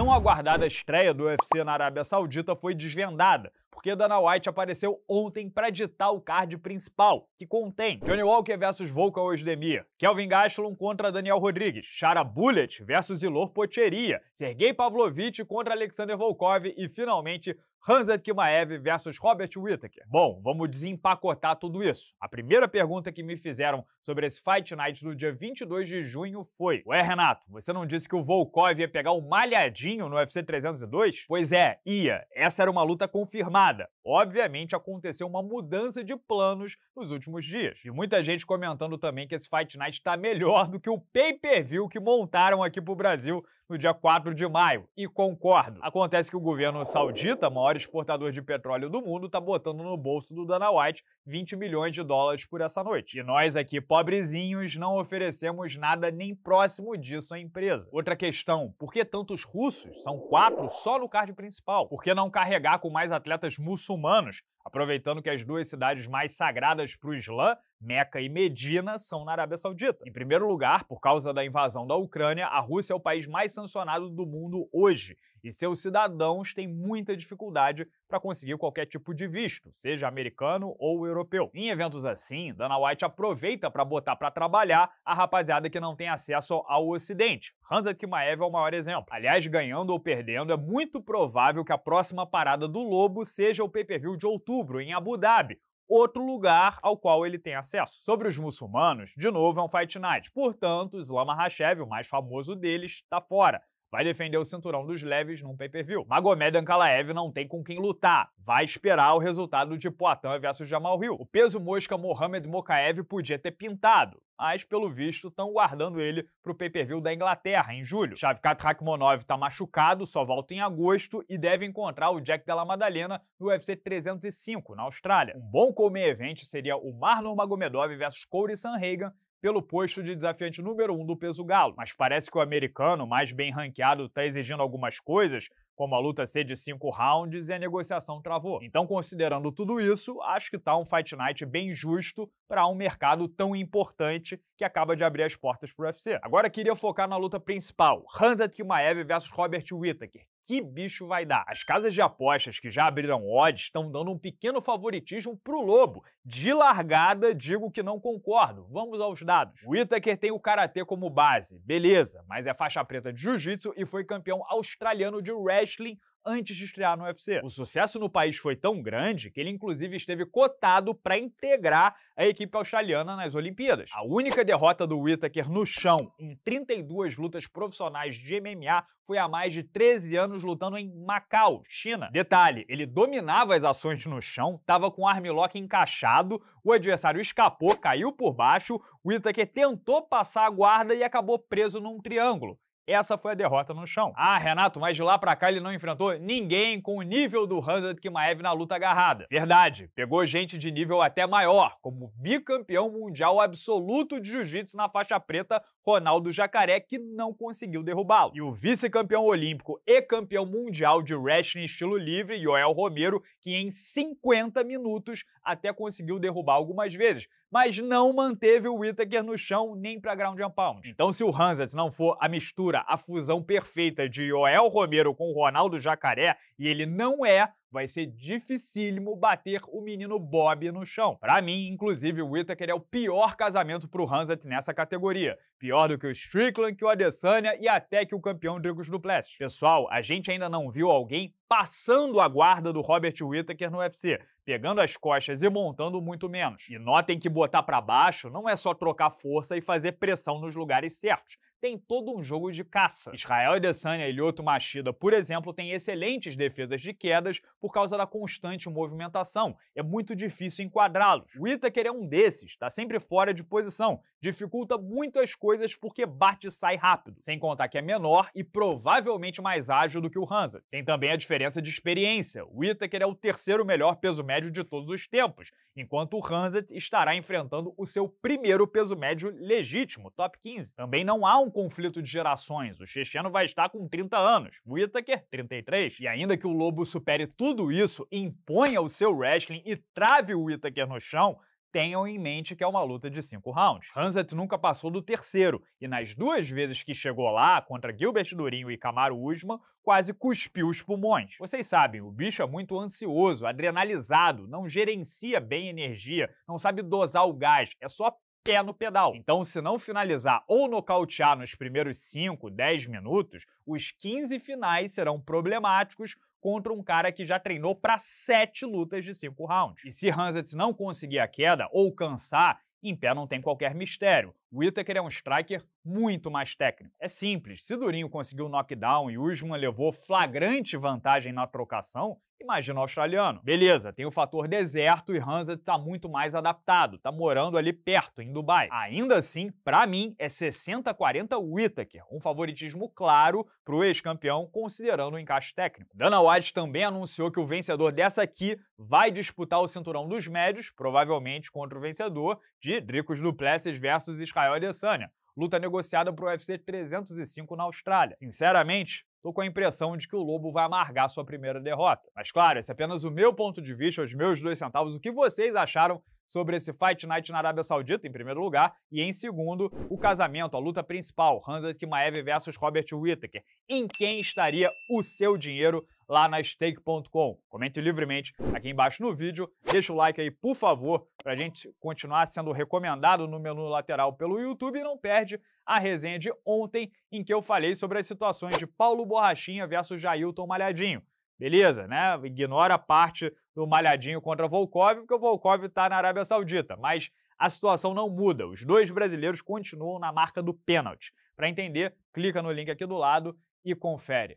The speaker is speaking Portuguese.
tão aguardada estreia do UFC na Arábia Saudita foi desvendada porque Dana White apareceu ontem para ditar o card principal, que contém Johnny Walker versus Volkan Oezdemir, Kelvin Gastelum contra Daniel Rodrigues, Shara Bullet versus Ilor Pocheria, Sergei Pavlovich contra Alexander Volkov e, finalmente, Hanzad Kimaev versus Robert Whittaker. Bom, vamos desempacotar tudo isso. A primeira pergunta que me fizeram sobre esse Fight Night do dia 22 de junho foi: Ué, Renato, você não disse que o Volkov ia pegar o um malhadinho no UFC 302? Pois é, ia. Essa era uma luta confirmada nada. Obviamente aconteceu uma mudança de planos nos últimos dias. E muita gente comentando também que esse Fight Night está melhor do que o pay-per-view que montaram aqui pro Brasil no dia 4 de maio. E concordo. Acontece que o governo saudita, maior exportador de petróleo do mundo, tá botando no bolso do Dana White 20 milhões de dólares por essa noite. E nós aqui, pobrezinhos, não oferecemos nada nem próximo disso à empresa. Outra questão, por que tantos russos? São quatro só no card principal. Por que não carregar com mais atletas muçulmanos aproveitando que as duas cidades mais sagradas para o Islã, Meca e Medina, são na Arábia Saudita. Em primeiro lugar, por causa da invasão da Ucrânia, a Rússia é o país mais sancionado do mundo hoje, e seus cidadãos têm muita dificuldade para conseguir qualquer tipo de visto, seja americano ou europeu. Em eventos assim, Dana White aproveita para botar para trabalhar a rapaziada que não tem acesso ao Ocidente. Hansa Kimaev é o maior exemplo. Aliás, ganhando ou perdendo, é muito provável que a próxima parada do Lobo seja o pay-per-view de outubro outubro em Abu Dhabi, outro lugar ao qual ele tem acesso. Sobre os muçulmanos, de novo é um fight night. Portanto, Islam Makhachev, o mais famoso deles, está fora vai defender o cinturão dos leves num pay-per-view. Magomed Ankalaev não tem com quem lutar. Vai esperar o resultado de Poatan versus Jamal Hill. O peso mosca Mohamed Mokaev podia ter pintado, mas pelo visto estão guardando ele pro pay-per-view da Inglaterra em julho. Shavkat Rakhmonov tá machucado, só volta em agosto e deve encontrar o Jack Della Madalena no UFC 305 na Austrália. Um bom come evento seria o Marlon Magomedov versus Corey Sanhagen pelo posto de desafiante número um do peso galo. Mas parece que o americano, mais bem ranqueado, está exigindo algumas coisas, como a luta ser de cinco rounds e a negociação travou. Então, considerando tudo isso, acho que tá um Fight Night bem justo para um mercado tão importante que acaba de abrir as portas para o UFC. Agora queria focar na luta principal, Hamzat Kimaev versus Robert Whittaker, que bicho vai dar? As casas de apostas que já abriram odds estão dando um pequeno favoritismo para o Lobo. De largada, digo que não concordo. Vamos aos dados. O Itaker tem o Karatê como base, beleza, mas é faixa preta de Jiu-Jitsu e foi campeão australiano de wrestling antes de estrear no UFC. O sucesso no país foi tão grande que ele inclusive esteve cotado para integrar a equipe australiana nas Olimpíadas. A única derrota do Whittaker no chão em 32 lutas profissionais de MMA foi há mais de 13 anos lutando em Macau, China. Detalhe, ele dominava as ações no chão, estava com o armlock encaixado, o adversário escapou, caiu por baixo, Whittaker tentou passar a guarda e acabou preso num triângulo essa foi a derrota no chão. Ah, Renato, mas de lá pra cá ele não enfrentou ninguém com o nível do Hazard Kimaev na luta agarrada. Verdade, pegou gente de nível até maior, como bicampeão mundial absoluto de jiu-jitsu na faixa preta, Ronaldo Jacaré, que não conseguiu derrubá-lo. E o vice-campeão olímpico e campeão mundial de wrestling estilo livre, Joel Romero, que em 50 minutos até conseguiu derrubar algumas vezes, mas não manteve o Whittaker no chão nem pra ground and pound. Então se o Hanset não for a mistura a fusão perfeita de Joel Romero com Ronaldo Jacaré, e ele não é, vai ser dificílimo bater o menino Bob no chão. Para mim, inclusive, o Whittaker é o pior casamento pro Hanset nessa categoria. Pior do que o Strickland, que o Adesanya e até que o campeão Drigos Duplessis. Pessoal, a gente ainda não viu alguém passando a guarda do Robert Whittaker no UFC, pegando as costas e montando muito menos. E notem que botar para baixo não é só trocar força e fazer pressão nos lugares certos tem todo um jogo de caça. Israel Adesanya e Lyoto Machida, por exemplo, têm excelentes defesas de quedas por causa da constante movimentação. É muito difícil enquadrá-los. O Itaker é um desses, está sempre fora de posição. Dificulta muito as coisas porque bate e sai rápido. Sem contar que é menor e provavelmente mais ágil do que o Hansa. Tem também a diferença de experiência. O Itaker é o terceiro melhor peso médio de todos os tempos, enquanto o Hansa estará enfrentando o seu primeiro peso médio legítimo, top 15. Também não há um um conflito de gerações. O checheno vai estar com 30 anos, o Itaker, 33. E ainda que o Lobo supere tudo isso, imponha o seu wrestling e trave o Itaker no chão, tenham em mente que é uma luta de cinco rounds. Hanset nunca passou do terceiro, e nas duas vezes que chegou lá, contra Gilbert Durinho e Camaro Usman, quase cuspiu os pulmões. Vocês sabem, o bicho é muito ansioso, adrenalizado, não gerencia bem energia, não sabe dosar o gás, é só pé no pedal. Então, se não finalizar ou nocautear nos primeiros 5, 10 minutos, os 15 finais serão problemáticos contra um cara que já treinou para 7 lutas de 5 rounds. E se Hanset não conseguir a queda ou cansar, em pé não tem qualquer mistério. O Whittaker é um striker muito mais técnico. É simples, se Durinho conseguiu o knockdown e Usman levou flagrante vantagem na trocação, imagina o australiano. Beleza, tem o fator deserto e Hansard está muito mais adaptado, está morando ali perto, em Dubai. Ainda assim, para mim, é 60-40 Whittaker, um favoritismo claro para o ex-campeão, considerando o encaixe técnico. Dana White também anunciou que o vencedor dessa aqui vai disputar o cinturão dos médios, provavelmente contra o vencedor de Dricos Duplessis versus Israel Adesanya luta negociada para o UFC 305 na Austrália. Sinceramente, Estou com a impressão de que o Lobo vai amargar sua primeira derrota. Mas claro, esse é apenas o meu ponto de vista, os meus dois centavos, o que vocês acharam sobre esse Fight Night na Arábia Saudita, em primeiro lugar, e em segundo, o casamento, a luta principal, Hamzat Kimaev versus Robert Whittaker. Em quem estaria o seu dinheiro lá na stake.com. Comente livremente aqui embaixo no vídeo, deixa o like aí, por favor, para a gente continuar sendo recomendado no menu lateral pelo YouTube e não perde a resenha de ontem em que eu falei sobre as situações de Paulo Borrachinha versus Jailton Malhadinho. Beleza, né? Ignora a parte do Malhadinho contra Volkov, porque o Volkov está na Arábia Saudita, mas a situação não muda. Os dois brasileiros continuam na marca do pênalti. Para entender, clica no link aqui do lado e confere.